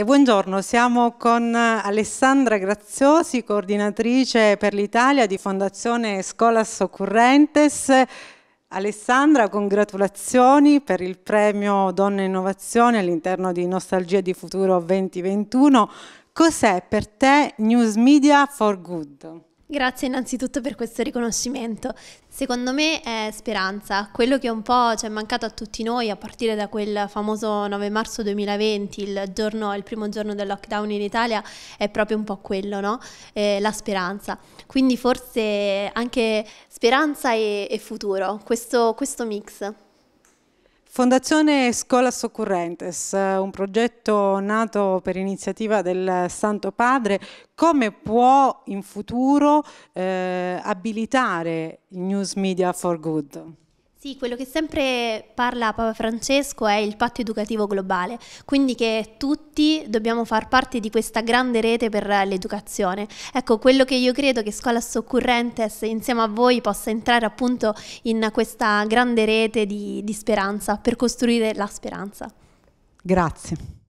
E buongiorno, siamo con Alessandra Graziosi, coordinatrice per l'Italia di Fondazione Scolas Occurrentes. Alessandra, congratulazioni per il premio Donne Innovazione all'interno di Nostalgia di Futuro 2021. Cos'è per te News Media for Good? Grazie innanzitutto per questo riconoscimento. Secondo me è speranza, quello che un po' ci è mancato a tutti noi a partire da quel famoso 9 marzo 2020, il, giorno, il primo giorno del lockdown in Italia, è proprio un po' quello, no? Eh, la speranza. Quindi forse anche speranza e, e futuro, questo, questo mix. Fondazione Scola Soccorrentes, eh, un progetto nato per iniziativa del Santo Padre, come può in futuro eh, abilitare News Media for Good? Sì, quello che sempre parla Papa Francesco è il patto educativo globale, quindi che tutti dobbiamo far parte di questa grande rete per l'educazione. Ecco, quello che io credo che Scuola Soccorrentes insieme a voi possa entrare appunto in questa grande rete di, di speranza, per costruire la speranza. Grazie.